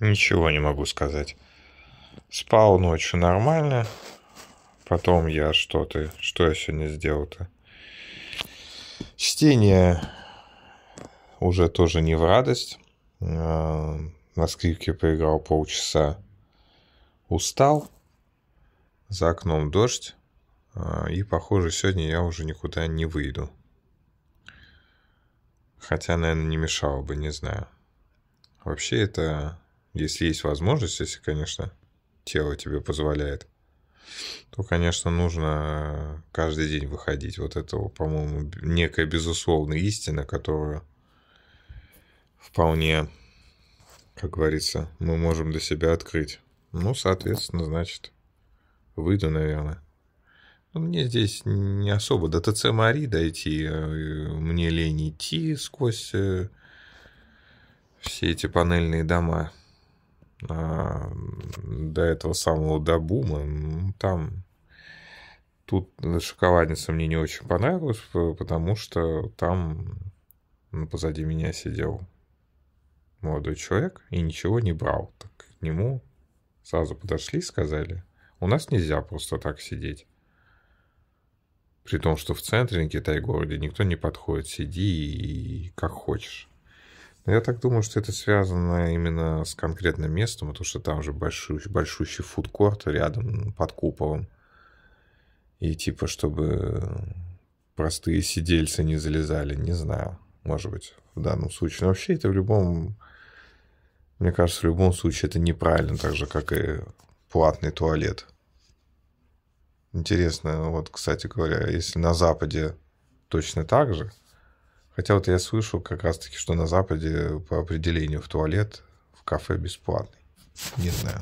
Ничего не могу сказать. Спал ночью нормально. Потом я что-то... Что я сегодня сделал-то? Чтение уже тоже не в радость. Э, на скрипке поиграл полчаса. Устал. За окном дождь. Э, и, похоже, сегодня я уже никуда не выйду. Хотя, наверное, не мешало бы, не знаю. Вообще, это если есть возможность, если, конечно, тело тебе позволяет, то, конечно, нужно каждый день выходить. Вот это, по-моему, некая безусловная истина, которую вполне, как говорится, мы можем для себя открыть. Ну, соответственно, значит, выйду, наверное. Но ну, мне здесь не особо до ТЦ Мари дойти, э, мне лень идти сквозь э, все эти панельные дома. А, до этого самого Добума, ну, там тут шоколадница мне не очень понравилась, потому что там позади меня сидел молодой человек и ничего не брал. Так к нему сразу подошли и сказали, у нас нельзя просто так сидеть. При том, что в центре Китай-городе никто не подходит, сиди и как хочешь. Я так думаю, что это связано именно с конкретным местом, потому что там же большущий, большущий фудкорт рядом под куполом. И типа, чтобы простые сидельцы не залезали, не знаю, может быть, в данном случае. Но вообще это в любом, мне кажется, в любом случае это неправильно, так же, как и платный туалет. Интересно, вот, кстати говоря, если на Западе точно так же, Хотя вот я слышал как раз-таки, что на Западе по определению в туалет в кафе бесплатный. Не знаю.